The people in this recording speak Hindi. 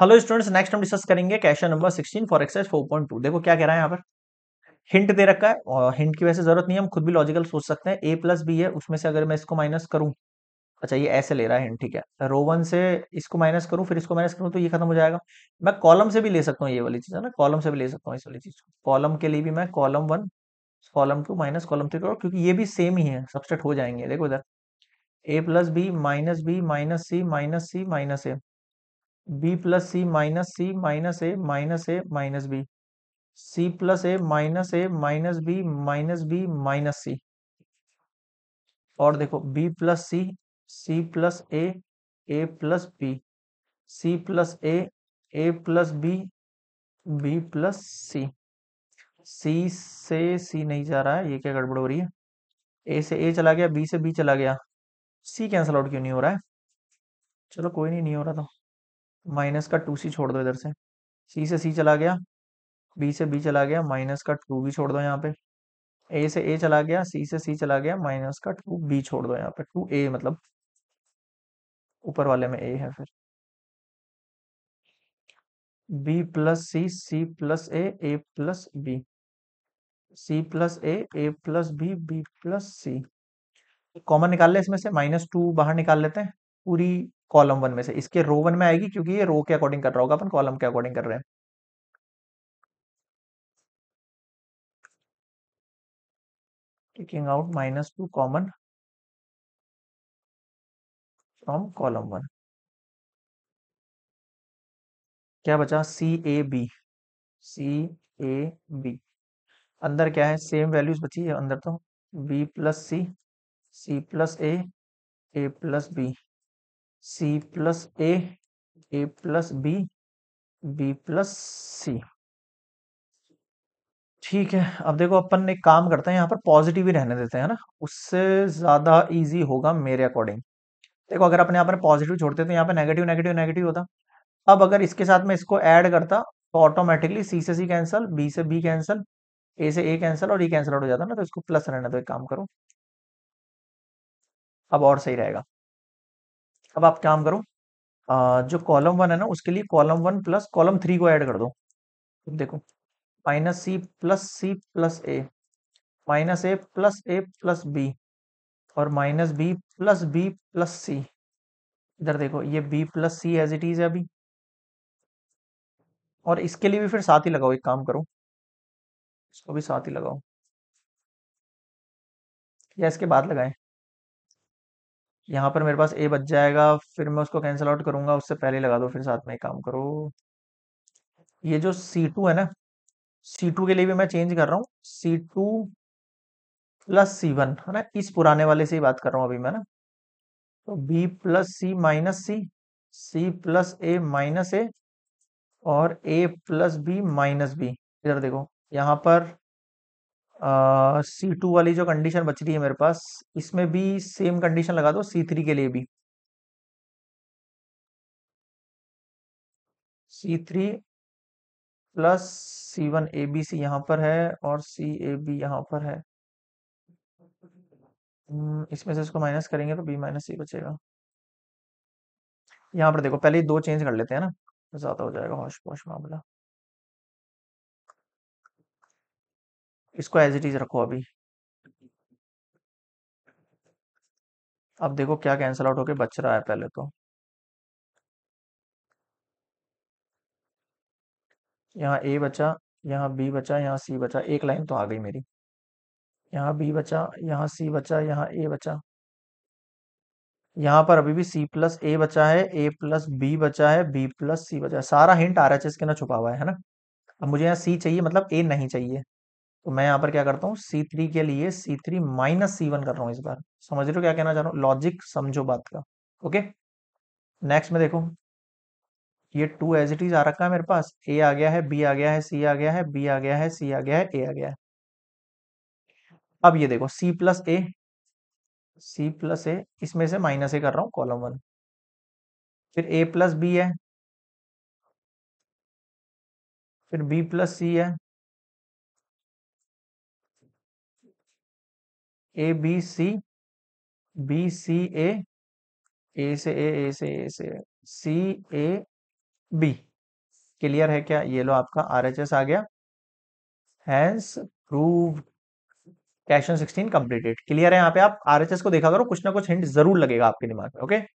हेलो स्टूडेंट्स नेक्स्ट हम डिस्कस करेंगे क्वेश्चन नंबर 16 फॉर एक्सरसाइज 4.2 देखो क्या कह रहा है यहाँ पर हिंट दे रखा है और हिंट की वैसे जरूरत नहीं है हम खुद भी लॉजिकल सोच सकते हैं ए प्लस बी है उसमें से अगर मैं इसको माइनस करूँ अच्छा ये ऐसे ले रहा है हिंट ठीक है रो वन से इसको माइनस करूँ फिर इसको माइनस करूँ तो ये खत्म हो जाएगा मैं कॉलम से भी ले सकता हूँ ये वाली चीज़ है ना कॉलम से भी ले सकता हूँ इस वाली चीज़ कॉलम के लिए भी मैं column one column two minus column three क्योंकि ये भी सेम ही है सबसेट हो जाएंगे देखो इधर A plus B minus B minus C minus C minus A B plus C minus C minus A minus A minus B C plus A minus A minus B minus B minus C और देखो B plus C C plus A A plus B C plus A A plus B B plus C C से सी नहीं जा रहा है ये क्या गड़बड़ हो रही है ए से ए चला गया बी से बी चला गया सी कैंसल आउट क्यों नहीं हो रहा है चलो कोई नहीं नहीं हो रहा था तो। माइनस का टू सी छोड़ दो इधर से सी से सी चला गया बी से बी चला गया माइनस का टू भी छोड़ दो यहाँ पे ए से ए चला गया सी से सी चला गया माइनस का टू बी छोड़ दो यहाँ पे टू ए मतलब ऊपर वाले में ए है फिर B plus C C plus A A plus B C plus A A plus B B plus C common निकाल ले इसमें से माइनस टू बाहर निकाल लेते हैं पूरी कॉलम वन में से इसके रो वन में आएगी क्योंकि ये रो के अकॉर्डिंग कर रहा होगा अपन कॉलम के अकॉर्डिंग कर रहे हैं taking out minus two common from column one क्या बचा सी ए बी सी ए बी अंदर क्या है सेम वैल्यूज बची है अंदर तो B plus C C plus A A plus B C plus A A plus B B plus C ठीक है अब देखो अपन ने काम करते हैं यहाँ पर पॉजिटिव ही रहने देते हैं ना उससे ज्यादा इजी होगा मेरे अकॉर्डिंग देखो अगर अपने यहाँ पर पॉजिटिव छोड़ते तो यहाँ पर नेगेटिव नेगेटिव नेगेटिव होता अब अगर इसके साथ में इसको ऐड करता तो ऑटोमेटिकली सी से सी कैंसिल बी से बी कैंसिल ए से ए कैंसिल और ई कैंसिल आउट हो जाता ना तो इसको प्लस रहने दो एक काम करो अब और सही रहेगा अब आप काम करो जो कॉलम वन है ना उसके लिए column one plus column three को ऐड कर दो देखो minus C plus C plus A minus A plus A plus B और minus B plus B plus C इधर देखो ये B plus C as it is है अभी और इसके लिए भी फिर साथ ही लगाओ एक काम करो इसको भी साथ ही लगाओ या इसके बाद लगाएं यहाँ पर मेरे पास ए बच जाएगा फिर मैं उसको कैंसिल आउट करूंगा उससे पहले लगा दो फिर साथ में एक काम करो ये जो C2 है ना C2 के लिए भी मैं चेंज कर रहा हूँ C two plus C one है ना इस पुराने वाले से ही बात कर रहा हूँ अभी मैं ना तो B plus C minus C C plus A minus A और A plus B minus B इधर देखो यहाँ पर सी टू वाली जो कंडीशन बच रही है मेरे पास इसमें भी सेम कंडीशन लगा दो सी थ्री के लिए भी C three plus C one A B C यहाँ पर है और सी ए बी यहाँ पर है हम्म, इसमें से इसको माइनस करेंगे तो बी माइनस सी बचेगा यहाँ पर देखो पहले दो चेंज कर लेते हैं ना तो ज़्यादा हो जाएगा हॉश पॉश मामला इसको एज इट इज रखो अभी अब देखो क्या कैंसिल आउट होके बच रहा है पहले तो यहाँ ए बचा यहाँ बी बचा यहाँ सी बचा एक लाइन तो आ गई मेरी यहाँ बी बचा यहाँ सी बचा यहाँ ए बचा यहाँ पर अभी भी सी प्लस ए बचा है ए प्लस बी बचा है बी प्लस सी बचा है सारा हिंट आर एच के ना छुपा हुआ है ना अब मुझे यहाँ सी चाहिए मतलब ए नहीं चाहिए तो मैं यहां पर क्या करता हूँ सी थ्री के लिए C three minus C one कर रहा हूँ इस बार समझ रहे हो क्या कहना चाह रहा हूँ लॉजिक समझो बात का ओके नेक्स्ट में देखो ये टू एज इट इज आ रखा है मेरे पास ए आ गया है बी आ गया है सी आ गया है बी आ गया है सी आ गया है ए आ गया है अब ये देखो सी प्लस ए सी प्लस ए इसमें से माइनस ए कर रहा हूँ कॉलम वन फिर ए प्लस बी है फिर बी प्लस सी है ए बी सी बी सी ए ए से ए ए से ए से सी ए बी क्लियर है क्या ये लो आपका आर एच एस आ गया hence proved question 16 completed clear है यहाँ पे आप एस को देखा करो कुछ ना कुछ हिंट जरूर लगेगा आपके दिमाग में ओके